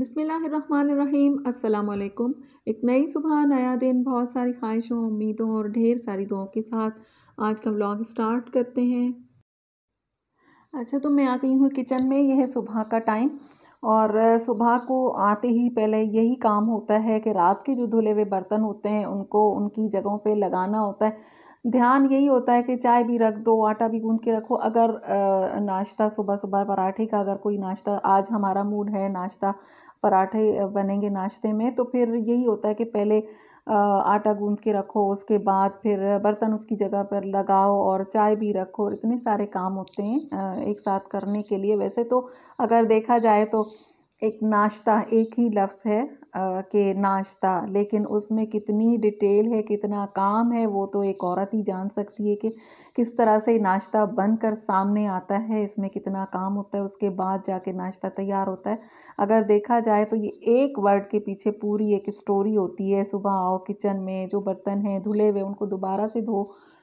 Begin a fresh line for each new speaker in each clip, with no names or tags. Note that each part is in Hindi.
बिसमीम् अल्लाम एक नई सुबह नया दिन बहुत सारी ख्वाहिशों उम्मीदों और ढेर सारी दुआओं के साथ आज का व्लॉग स्टार्ट करते हैं अच्छा तो मैं आ गई हूँ किचन में यह है सुबह का टाइम और सुबह को आते ही पहले यही काम होता है कि रात के जो धुले हुए बर्तन होते हैं उनको उनकी जगहों पे लगाना होता है ध्यान यही होता है कि चाय भी रख दो आटा भी गूंद के रखो अगर नाश्ता सुबह सुबह पराठे का अगर कोई नाश्ता आज हमारा मूड है नाश्ता पराठे बनेंगे नाश्ते में तो फिर यही होता है कि पहले आटा गूंद के रखो उसके बाद फिर बर्तन उसकी जगह पर लगाओ और चाय भी रखो इतने सारे काम होते हैं एक साथ करने के लिए वैसे तो अगर देखा जाए तो एक नाश्ता एक ही लफ्ज़ है कि नाश्ता लेकिन उसमें कितनी डिटेल है कितना काम है वो तो एक औरत ही जान सकती है कि किस तरह से नाश्ता बनकर सामने आता है इसमें कितना काम होता है उसके बाद जाके नाश्ता तैयार होता है अगर देखा जाए तो ये एक वर्ड के पीछे पूरी एक स्टोरी होती है सुबह आओ किचन में जो बर्तन हैं धुले हुए उनको दोबारा से धो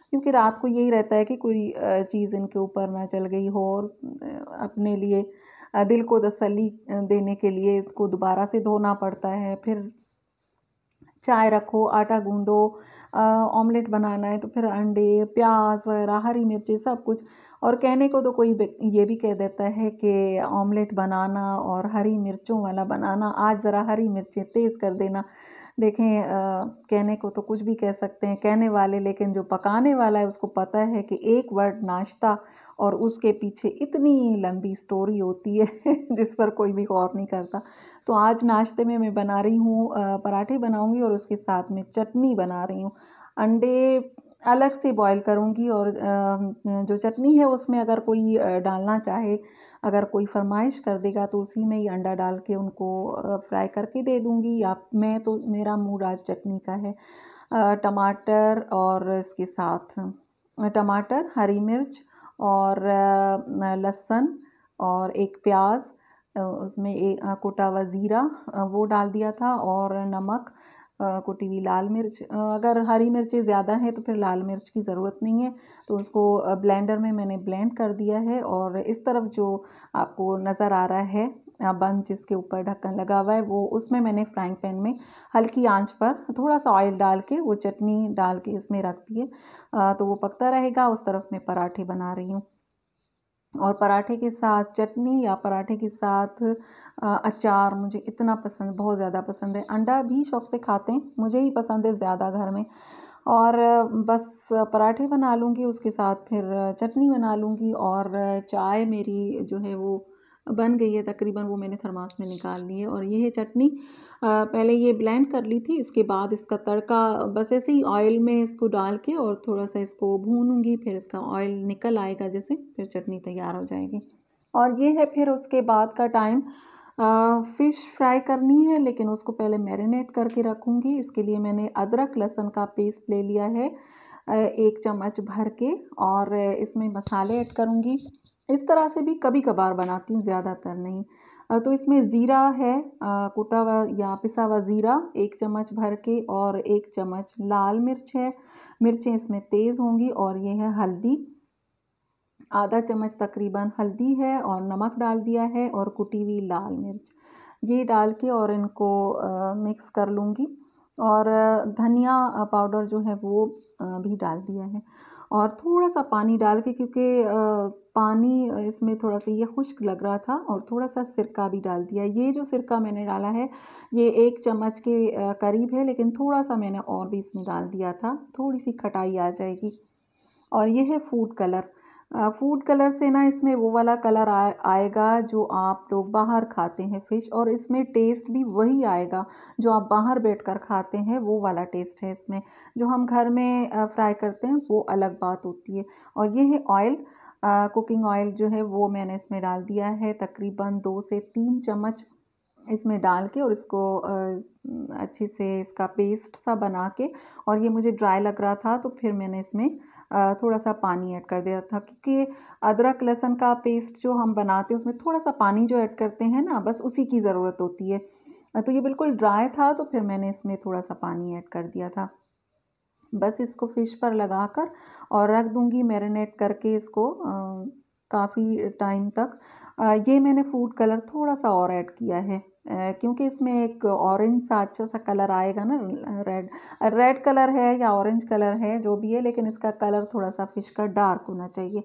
क्योंकि रात को यही रहता है कि कोई चीज़ इनके ऊपर ना चल गई हो और अपने लिए दिल को तसली देने के लिए इसको दोबारा से धोना पड़ता है फिर चाय रखो आटा गूंदो ऑमलेट बनाना है तो फिर अंडे प्याज वगैरह हरी मिर्ची सब कुछ और कहने को तो कोई ये भी कह देता है कि ऑमलेट बनाना और हरी मिर्चों वाला बनाना आज ज़रा हरी मिर्चें तेज़ कर देना देखें कहने को तो कुछ भी कह सकते हैं कहने वाले लेकिन जो पकाने वाला है उसको पता है कि एक वर्ड नाश्ता और उसके पीछे इतनी लंबी स्टोरी होती है जिस पर कोई भी गौर नहीं करता तो आज नाश्ते में मैं बना रही हूँ पराठे बनाऊँगी और उसके साथ में चटनी बना रही हूँ अंडे अलग से बॉईल करूँगी और जो चटनी है उसमें अगर कोई डालना चाहे अगर कोई फरमाइश कर देगा तो उसी में ही अंडा डाल के उनको फ्राई करके दे दूँगी या मैं तो मेरा मूड आज चटनी का है टमाटर और इसके साथ टमाटर हरी मिर्च और लहसन और एक प्याज़ उसमें एक कोटा व ज़ीरा वो डाल दिया था और नमक कुटी हुई लाल मिर्च अगर हरी मिर्ची ज़्यादा है तो फिर लाल मिर्च की ज़रूरत नहीं है तो उसको ब्लेंडर में मैंने ब्लेंड कर दिया है और इस तरफ जो आपको नज़र आ रहा है बन जिसके ऊपर ढक्कन लगा हुआ है वो उसमें मैंने फ्राइंग पैन में हल्की आंच पर थोड़ा सा ऑयल डाल के वो चटनी डाल के इसमें रख दिए तो वो पकता रहेगा उस तरफ मैं पराठे बना रही हूँ और पराठे के साथ चटनी या पराठे के साथ अचार मुझे इतना पसंद बहुत ज़्यादा पसंद है अंडा भी शौक से खाते हैं मुझे ही पसंद है ज़्यादा घर में और बस पराठे बना लूँगी उसके साथ फिर चटनी बना लूँगी और चाय मेरी जो है वो बन गई है तकरीबन वो मैंने थरमास में निकाल ली है और ये है चटनी पहले ये ब्लेंड कर ली थी इसके बाद इसका तड़का बस ऐसे ही ऑयल में इसको डाल के और थोड़ा सा इसको भूनूंगी फिर इसका ऑयल निकल आएगा जैसे फिर चटनी तैयार हो जाएगी और ये है फिर उसके बाद का टाइम फ़िश फ्राई करनी है लेकिन उसको पहले मैरिनेट करके रखूँगी इसके लिए मैंने अदरक लहसुन का पेस्ट ले लिया है एक चम्मच भर के और इसमें मसाले ऐड करूँगी इस तरह से भी कभी कभार बनाती हूँ ज़्यादातर नहीं तो इसमें ज़ीरा है कुटा हुआ या पिसा हुआ ज़ीरा एक चम्मच भर के और एक चम्मच लाल मिर्च है मिर्चें इसमें तेज़ होंगी और ये है हल्दी आधा चम्मच तकरीबन हल्दी है और नमक डाल दिया है और कुटी हुई लाल मिर्च ये डाल के और इनको मिक्स कर लूँगी और धनिया पाउडर जो है वो भी डाल दिया है और थोड़ा सा पानी डाल के क्योंकि पानी इसमें थोड़ा सा ये खुश्क लग रहा था और थोड़ा सा सिरका भी डाल दिया ये जो सिरका मैंने डाला है ये एक चम्मच के करीब है लेकिन थोड़ा सा मैंने और भी इसमें डाल दिया था थोड़ी सी खटाई आ जाएगी और ये है फूड कलर फूड कलर से ना इसमें वो वाला कलर आ, आएगा जो आप लोग बाहर खाते हैं फ़िश और इसमें टेस्ट भी वही आएगा जो आप बाहर बैठकर खाते हैं वो वाला टेस्ट है इसमें जो हम घर में फ्राई करते हैं वो अलग बात होती है और ये है ऑयल कुकिंग ऑयल जो है वो मैंने इसमें डाल दिया है तकरीबन दो से तीन चम्मच इसमें डाल के और इसको अच्छे से इसका पेस्ट सा बना के और ये मुझे ड्राई लग रहा था तो फिर मैंने इसमें थोड़ा सा पानी ऐड कर दिया था क्योंकि अदरक लहसन का पेस्ट जो हम बनाते हैं उसमें थोड़ा सा पानी जो ऐड करते हैं ना बस उसी की ज़रूरत होती है तो ये बिल्कुल ड्राई था तो फिर मैंने इसमें थोड़ा सा पानी ऐड कर दिया था बस इसको फ़िश पर लगा कर और रख दूँगी मैरिनेट करके इसको काफ़ी टाइम तक ये मैंने फूड कलर थोड़ा सा और ऐड किया है क्योंकि इसमें एक ऑरेंज सा अच्छा सा कलर आएगा ना रेड रेड कलर है या ऑरेंज कलर है जो भी है लेकिन इसका कलर थोड़ा सा फ़िश का डार्क होना चाहिए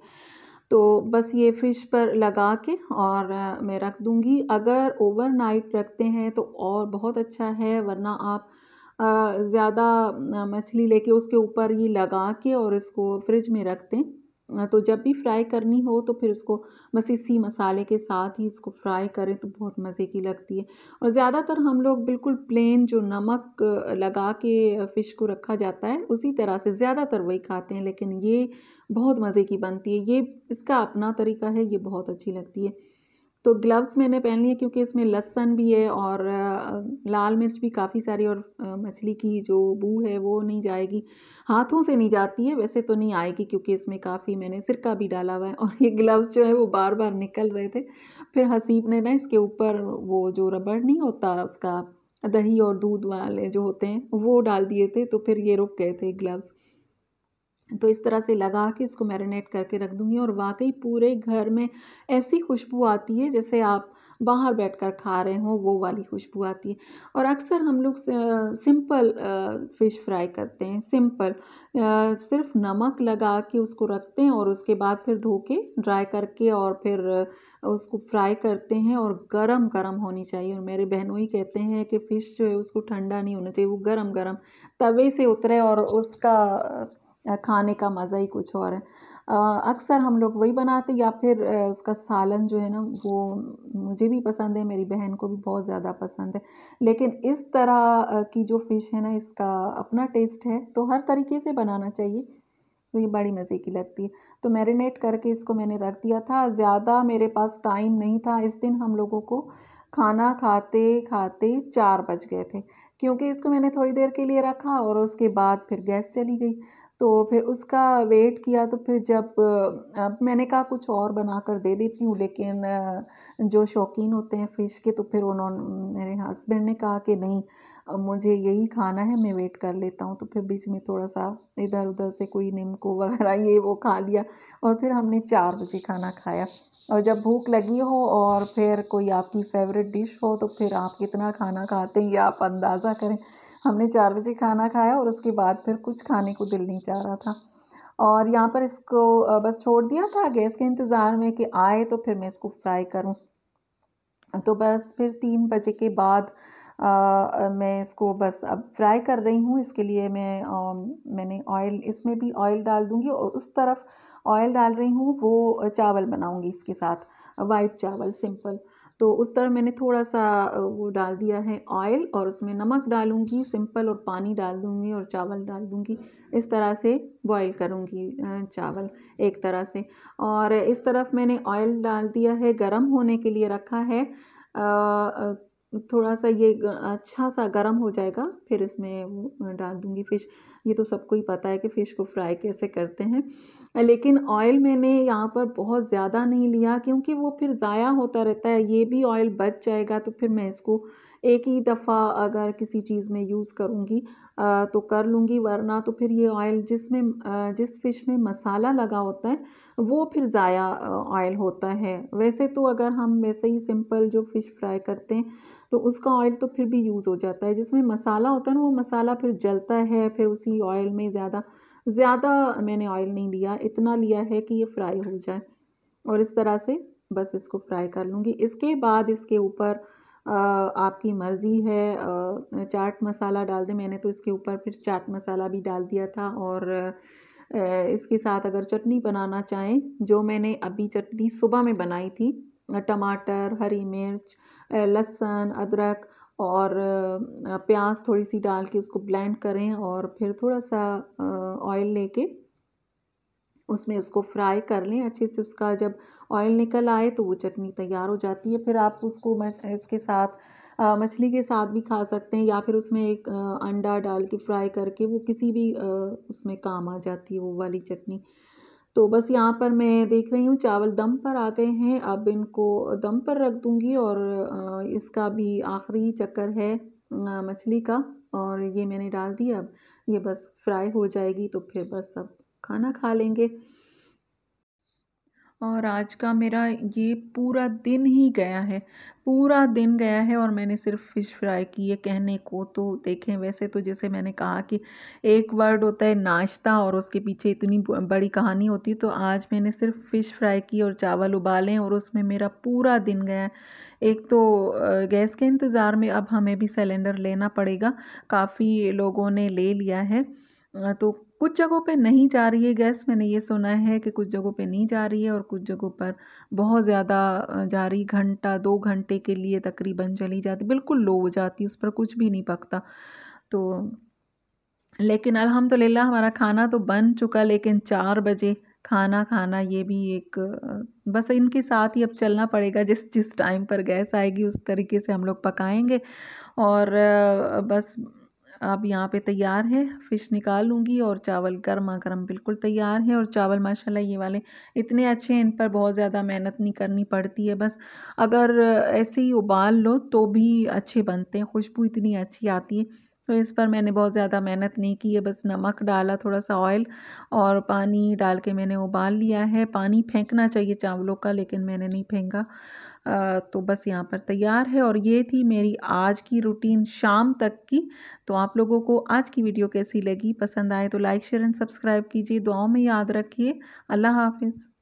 तो बस ये फ़िश पर लगा के और मैं रख दूँगी अगर ओवरनाइट रखते हैं तो और बहुत अच्छा है वरना आप ज़्यादा मछली लेके उसके ऊपर ये लगा के और इसको फ्रिज में रख दें हाँ, तो जब भी फ्राई करनी हो तो फिर उसको बस इसी मसाले के साथ ही इसको फ्राई करें तो बहुत मज़े की लगती है और ज़्यादातर हम लोग बिल्कुल प्लेन जो नमक लगा के फ़िश को रखा जाता है उसी तरह से ज़्यादातर वही खाते हैं लेकिन ये बहुत मज़े की बनती है ये इसका अपना तरीका है ये बहुत अच्छी लगती है तो ग्लव्स मैंने पहन लिए क्योंकि इसमें लहसन भी है और लाल मिर्च भी काफ़ी सारी और मछली की जो बू है वो नहीं जाएगी हाथों से नहीं जाती है वैसे तो नहीं आएगी क्योंकि इसमें काफ़ी मैंने सिरका भी डाला हुआ है और ये ग्लव्स जो है वो बार बार निकल रहे थे फिर हसीब ने ना इसके ऊपर वो जो रबड़ नहीं होता उसका दही और दूध वाले जो होते हैं वो डाल दिए थे तो फिर ये रुक गए थे ग्लव्स तो इस तरह से लगा के इसको मैरिनेट करके रख दूँगी और वाकई पूरे घर में ऐसी खुशबू आती है जैसे आप बाहर बैठकर खा रहे हों वो वाली खुशबू आती है और अक्सर हम लोग सिंपल फ़िश फ्राई करते हैं सिंपल सिर्फ नमक लगा के उसको रखते हैं और उसके बाद फिर धो के ड्राई करके और फिर उसको फ्राई करते हैं और गरम गरम होनी चाहिए और मेरे बहनों ही कहते हैं कि फ़िश जो है उसको ठंडा नहीं होना चाहिए वो गरम गरम तवे से उतरे और उसका खाने का मज़ा ही कुछ और है अक्सर हम लोग वही बनाते या फिर उसका सालन जो है ना वो मुझे भी पसंद है मेरी बहन को भी बहुत ज़्यादा पसंद है लेकिन इस तरह की जो फ़िश है ना इसका अपना टेस्ट है तो हर तरीके से बनाना चाहिए तो ये बड़ी मज़े की लगती है तो मैरिनेट करके इसको मैंने रख दिया था ज़्यादा मेरे पास टाइम नहीं था इस दिन हम लोगों को खाना खाते खाते चार बज गए थे क्योंकि इसको मैंने थोड़ी देर के लिए रखा और उसके बाद फिर गैस चली गई तो फिर उसका वेट किया तो फिर जब मैंने कहा कुछ और बना कर दे देती हूँ लेकिन जो शौकीन होते हैं फ़िश के तो फिर उन्होंने मेरे हस्बैंड ने कहा कि नहीं मुझे यही खाना है मैं वेट कर लेता हूँ तो फिर बीच में थोड़ा सा इधर उधर से कोई नीमको वगैरह ये वो खा लिया और फिर हमने चार बजे खाना खाया और जब भूख लगी हो और फिर कोई आपकी फेवरेट डिश हो तो फिर आप कितना खाना खाते हैं ये आप अंदाज़ा करें हमने चार बजे खाना खाया और उसके बाद फिर कुछ खाने को दिल नहीं चाह रहा था और यहाँ पर इसको बस छोड़ दिया था गैस के इंतज़ार में कि आए तो फिर मैं इसको फ्राई करूँ तो बस फिर तीन बजे के बाद आ, मैं इसको बस अब फ्राई कर रही हूँ इसके लिए मैं आ, मैंने ऑयल इसमें भी ऑयल डाल दूँगी और उस तरफ ऑयल डाल रही हूँ वो चावल बनाऊँगी इसके साथ वाइट चावल सिंपल तो उस तरह मैंने थोड़ा सा वो डाल दिया है ऑयल और उसमें नमक डालूंगी सिंपल और पानी डाल दूंगी और चावल डाल दूंगी इस तरह से बॉईल करूंगी चावल एक तरह से और इस तरफ मैंने ऑयल डाल दिया है गर्म होने के लिए रखा है थोड़ा सा ये अच्छा सा गर्म हो जाएगा फिर इसमें डाल दूंगी फ़िश ये तो सबको ही पता है कि फ़िश को फ्राई कैसे करते हैं लेकिन ऑयल मैंने यहाँ पर बहुत ज़्यादा नहीं लिया क्योंकि वो फिर ज़ाया होता रहता है ये भी ऑयल बच जाएगा तो फिर मैं इसको एक ही दफ़ा अगर किसी चीज़ में यूज़ करूँगी तो कर लूँगी वरना तो फिर ये ऑयल जिसमें जिस फिश में मसाला लगा होता है वो फिर ज़ाया ऑयल होता है वैसे तो अगर हम वैसे ही सिंपल जो फ़िश फ्राई करते हैं तो उसका ऑयल तो फिर भी यूज़ हो जाता है जिसमें मसाला होता है ना वो मसाला फिर जलता है फिर उसी ऑयल में ज़्यादा ज़्यादा मैंने ऑयल नहीं लिया इतना लिया है कि ये फ्राई हो जाए और इस तरह से बस इसको फ्राई कर लूँगी इसके बाद इसके ऊपर आपकी मर्ज़ी है चाट मसाला डाल दें मैंने तो इसके ऊपर फिर चाट मसाला भी डाल दिया था और इसके साथ अगर चटनी बनाना चाहें जो मैंने अभी चटनी सुबह में बनाई थी टमाटर हरी मिर्च लहसुन अदरक और प्याज़ थोड़ी सी डाल के उसको ब्लेंड करें और फिर थोड़ा सा ऑयल लेके उसमें उसको फ्राई कर लें अच्छे से उसका जब ऑयल निकल आए तो वो चटनी तैयार हो जाती है फिर आप उसको इसके साथ मछली के साथ भी खा सकते हैं या फिर उसमें एक अंडा डाल के फ्राई करके वो किसी भी उसमें काम आ जाती है वो वाली चटनी तो बस यहाँ पर मैं देख रही हूँ चावल दम पर आ गए हैं अब इनको दम पर रख दूँगी और इसका भी आखिरी चक्कर है मछली का और ये मैंने डाल दिया अब ये बस फ्राई हो जाएगी तो फिर बस अब खाना खा लेंगे और आज का मेरा ये पूरा दिन ही गया है पूरा दिन गया है और मैंने सिर्फ फ़िश फ्राई की है कहने को तो देखें वैसे तो जैसे मैंने कहा कि एक वर्ड होता है नाश्ता और उसके पीछे इतनी बड़ी कहानी होती तो आज मैंने सिर्फ फ़िश फ्राई की और चावल उबालें और उसमें मेरा पूरा दिन गया है एक तो गैस के इंतज़ार में अब हमें भी सिलेंडर लेना पड़ेगा काफ़ी लोगों ने ले लिया है तो कुछ जगहों पे नहीं जा रही है गैस मैंने ये सुना है कि कुछ जगहों पे नहीं जा रही है और कुछ जगहों पर बहुत ज़्यादा जा रही घंटा दो घंटे के लिए तकरीबन चली जाती बिल्कुल लो हो जाती उस पर कुछ भी नहीं पकता तो लेकिन अलहमदिल्ला हमारा खाना तो बन चुका लेकिन चार बजे खाना खाना ये भी एक बस इनके साथ ही अब चलना पड़ेगा जिस जिस टाइम पर गैस आएगी उस तरीके से हम लोग पकाएंगे और बस अब यहाँ पे तैयार है फ़िश निकाल लूँगी और चावल गर्मा गर्म बिल्कुल तैयार है और चावल माशाल्लाह ये वाले इतने अच्छे हैं इन पर बहुत ज़्यादा मेहनत नहीं करनी पड़ती है बस अगर ऐसे ही उबाल लो तो भी अच्छे बनते हैं खुशबू इतनी अच्छी आती है तो इस पर मैंने बहुत ज़्यादा मेहनत नहीं की है बस नमक डाला थोड़ा सा ऑयल और पानी डाल के मैंने उबाल लिया है पानी फेंकना चाहिए चावलों का लेकिन मैंने नहीं फेंका तो बस यहाँ पर तैयार है और ये थी मेरी आज की रूटीन शाम तक की तो आप लोगों को आज की वीडियो कैसी लगी पसंद आए तो लाइक शेयर एंड सब्सक्राइब कीजिए दुआओं में याद रखिए अल्लाह हाफिज़